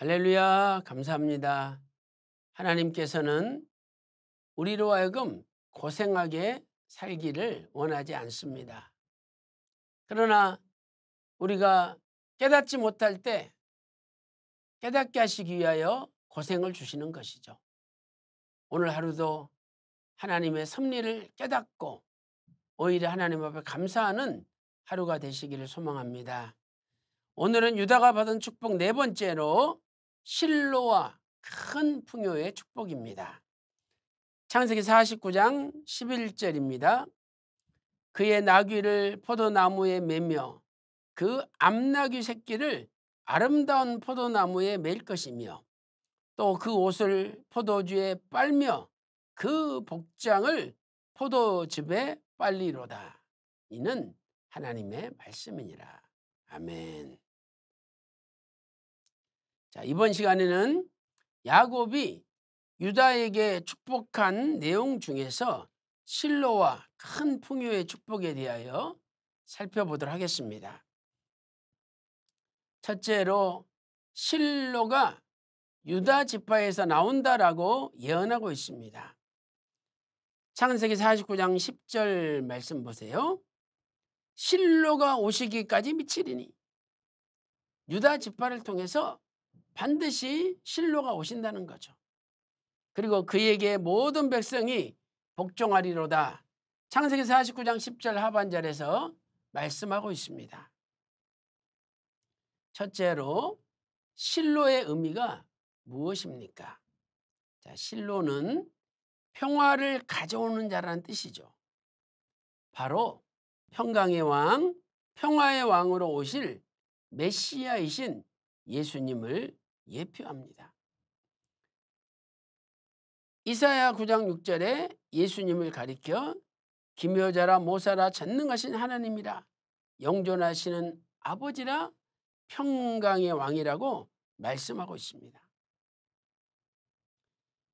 할렐루야, 감사합니다. 하나님께서는 우리로 하여금 고생하게 살기를 원하지 않습니다. 그러나 우리가 깨닫지 못할 때 깨닫게 하시기 위하여 고생을 주시는 것이죠. 오늘 하루도 하나님의 섭리를 깨닫고 오히려 하나님 앞에 감사하는 하루가 되시기를 소망합니다. 오늘은 유다가 받은 축복 네 번째로 실로와 큰 풍요의 축복입니다. 창세기 49장 11절입니다. 그의 나귀를 포도나무에 매며 그 암나귀 새끼를 아름다운 포도나무에 맬 것이며 또 그 옷을 포도주에 빨며 그 복장을 포도즙에 빨리로다. 이는 하나님의 말씀이니라. 아멘. 자, 이번 시간에는 야곱이 유다에게 축복한 내용 중에서 실로와 큰 풍요의 축복에 대하여 살펴보도록 하겠습니다. 첫째로 실로가 유다 지파에서 나온다라고 예언하고 있습니다. 창세기 49장 10절 말씀 보세요. 실로가 오시기까지 미치리니 유다 지파를 통해서 반드시 실로가 오신다는 거죠. 그리고 그에게 모든 백성이 복종하리로다. 창세기 49장 10절 하반절에서 말씀하고 있습니다. 첫째로 실로의 의미가 무엇입니까? 자, 실로는 평화를 가져오는 자라는 뜻이죠. 바로 평강의 왕, 평화의 왕으로 오실 메시아이신 예수님을 예표합니다. 이사야 9장 6절에 예수님을 가리켜 기묘자라 모사라 전능하신 하나님이라 영존하시는 아버지라 평강의 왕이라고 말씀하고 있습니다.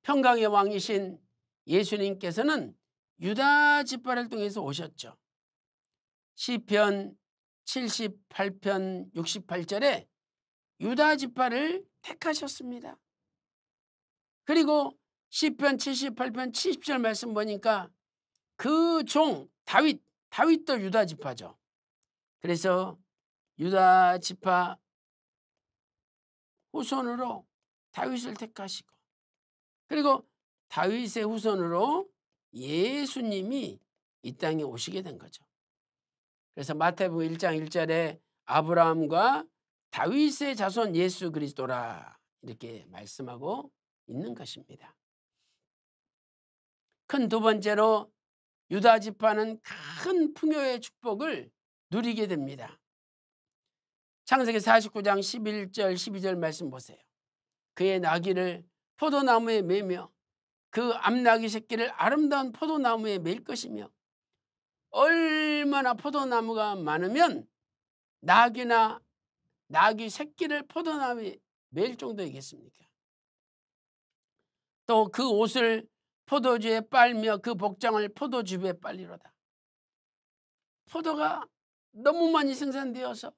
평강의 왕이신 예수님께서는 유다 지파를 통해서 오셨죠. 시편 78편 68절에 유다 지파를 택하셨습니다. 그리고 10편 78편 70절 말씀 보니까 그 종 다윗 다윗도 유다 지파죠. 그래서 유다 지파 후손으로 다윗을 택하시고 그리고 다윗의 후손으로 예수님이 이 땅에 오시게 된 거죠. 그래서 마태복 1장 1절에 아브라함과 다윗의 자손 예수 그리스도라 이렇게 말씀하고 있는 것입니다. 큰 두 번째로 유다 지파는 큰 풍요의 축복을 누리게 됩니다. 창세기 49장 11절 12절 말씀 보세요. 그의 나귀를 포도나무에 매며 그 암나귀 새끼를 아름다운 포도나무에 매 것이며 얼마나 포도나무가 많으면 나귀나 낙이 새끼를 포도나무에 매일 정도이겠습니까? 또 그 옷을 포도주에 빨며 그 복장을 포도주에 빨리로다. 포도가 너무 많이 생산되어서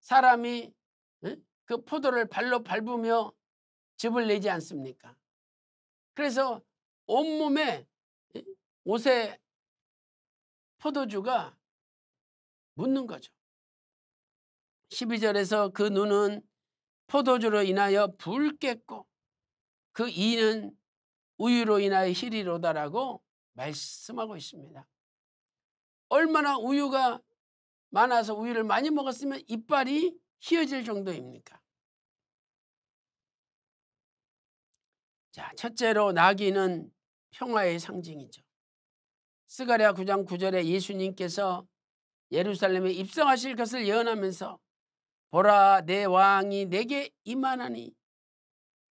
사람이 그 포도를 발로 밟으며 즙을 내지 않습니까? 그래서 온몸에 옷에 포도주가 묻는 거죠. 12절에서 그 눈은 포도주로 인하여 붉겠고 그 이는 우유로 인하여 희리로다라고 말씀하고 있습니다. 얼마나 우유가 많아서 우유를 많이 먹었으면 이빨이 휘어질 정도입니까? 자, 첫째로 나귀는 평화의 상징이죠. 스가랴 9장 9절에 예수님께서 예루살렘에 입성하실 것을 예언하면서 보라 내 왕이 내게 임하나니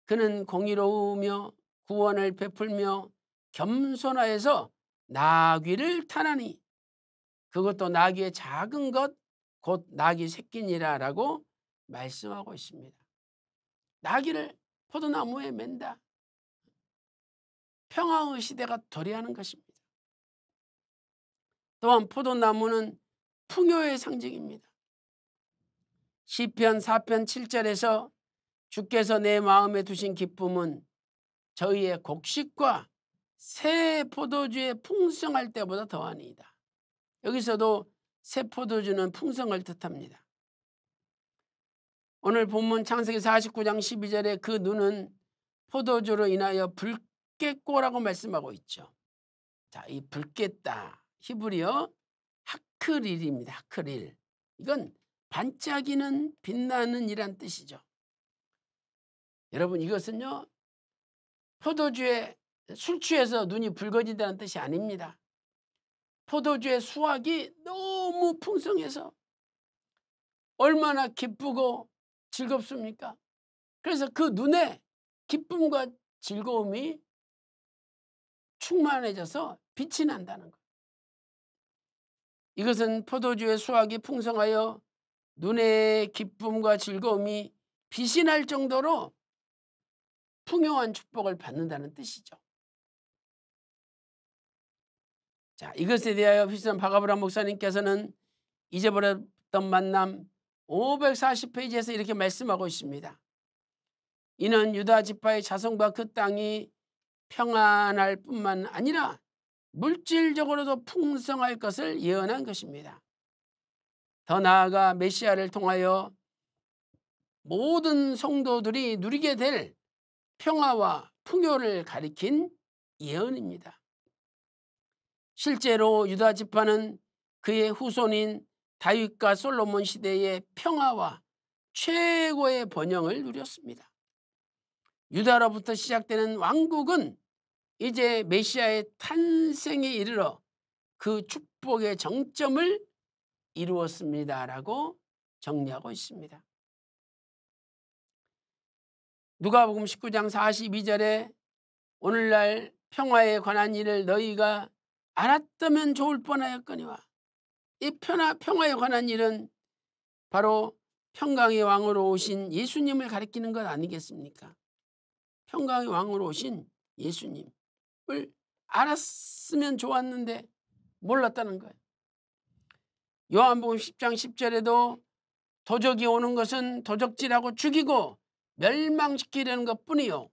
그는 공의로우며 구원을 베풀며 겸손하여서 나귀를 타나니 그것도 나귀의 작은 것 곧 나귀 새끼니라라고 말씀하고 있습니다. 나귀를 포도나무에 맨다. 평화의 시대가 도래하는 것입니다. 또한 포도나무는 풍요의 상징입니다. 시편 4편 7절에서 주께서 내 마음에 두신 기쁨은 저희의 곡식과 새 포도주의 풍성할 때보다 더하니이다. 여기서도 새 포도주는 풍성을 뜻합니다. 오늘 본문 창세기 49장 12절에 그 눈은 포도주로 인하여 붉겠고라고 말씀하고 있죠. 자, 이 붉겠다. 히브리어 하크릴입니다. 하크릴. 이건 반짝이는 빛나는 이란 뜻이죠. 여러분 이것은요. 포도주에 술 취해서 눈이 붉어진다는 뜻이 아닙니다. 포도주의 수확이 너무 풍성해서 얼마나 기쁘고 즐겁습니까? 그래서 그 눈에 기쁨과 즐거움이 충만해져서 빛이 난다는 것. 이것은 포도주의 수확이 풍성하여 눈의 기쁨과 즐거움이 빛이 날 정도로 풍요한 축복을 받는다는 뜻이죠. 자, 이것에 대하여 휘스턴 바브라 목사님께서는 잊어버렸던 만남 540페이지에서 이렇게 말씀하고 있습니다. 이는 유다 지파의 자손과 그 땅이 평안할 뿐만 아니라 물질적으로도 풍성할 것을 예언한 것입니다. 더 나아가 메시아를 통하여 모든 성도들이 누리게 될 평화와 풍요를 가리킨 예언입니다. 실제로 유다 지파는 그의 후손인 다윗과 솔로몬 시대의 평화와 최고의 번영을 누렸습니다. 유다로부터 시작되는 왕국은 이제 메시아의 탄생에 이르러 그 축복의 정점을 이루었습니다라고 정리하고 있습니다. 누가복음 19장 42절에 오늘날 평화에 관한 일을 너희가 알았다면 좋을 뻔하였거니와 이 평화, 평화에 관한 일은 바로 평강의 왕으로 오신 예수님을 가리키는 것 아니겠습니까? 평강의 왕으로 오신 예수님을 알았으면 좋았는데 몰랐다는 거예요. 요한복음 10장 10절에도 도적이 오는 것은 도적질하고 죽이고 멸망시키려는 것뿐이요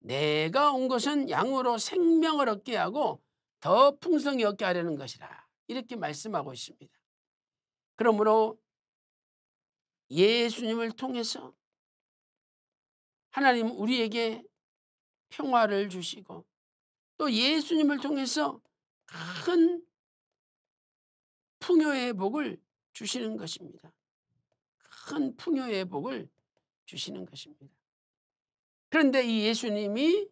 내가 온 것은 양으로 생명을 얻게 하고 더 풍성히 얻게 하려는 것이라 이렇게 말씀하고 있습니다. 그러므로 예수님을 통해서 하나님 우리에게 평화를 주시고 또 예수님을 통해서 큰 풍요의 복을 주시는 것입니다. 큰 풍요의 복을 주시는 것입니다. 그런데 이 예수님이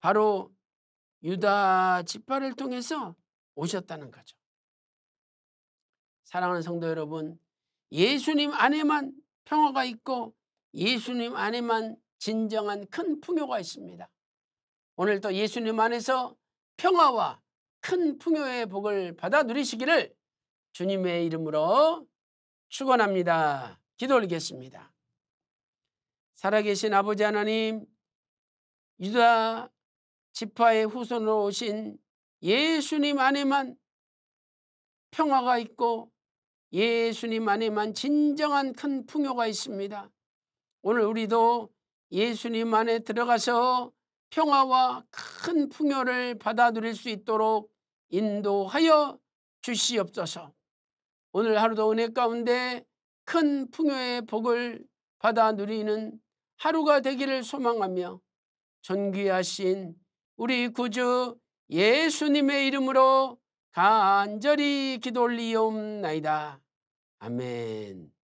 바로 유다 지파를 통해서 오셨다는 거죠. 사랑하는 성도 여러분, 예수님 안에만 평화가 있고 예수님 안에만 진정한 큰 풍요가 있습니다. 오늘도 예수님 안에서 평화와 큰 풍요의 복을 받아 누리시기를 주님의 이름으로 축원합니다. 기도 올리겠습니다. 살아계신 아버지 하나님 유다 지파의 후손으로 오신 예수님 안에만 평화가 있고 예수님 안에만 진정한 큰 풍요가 있습니다. 오늘 우리도 예수님 안에 들어가서 평화와 큰 풍요를 받아들일 수 있도록 인도하여 주시옵소서. 오늘 하루도 은혜 가운데 큰 풍요의 복을 받아 누리는 하루가 되기를 소망하며 존귀하신 우리 구주 예수님의 이름으로 간절히 기도 올리옵나이다. 아멘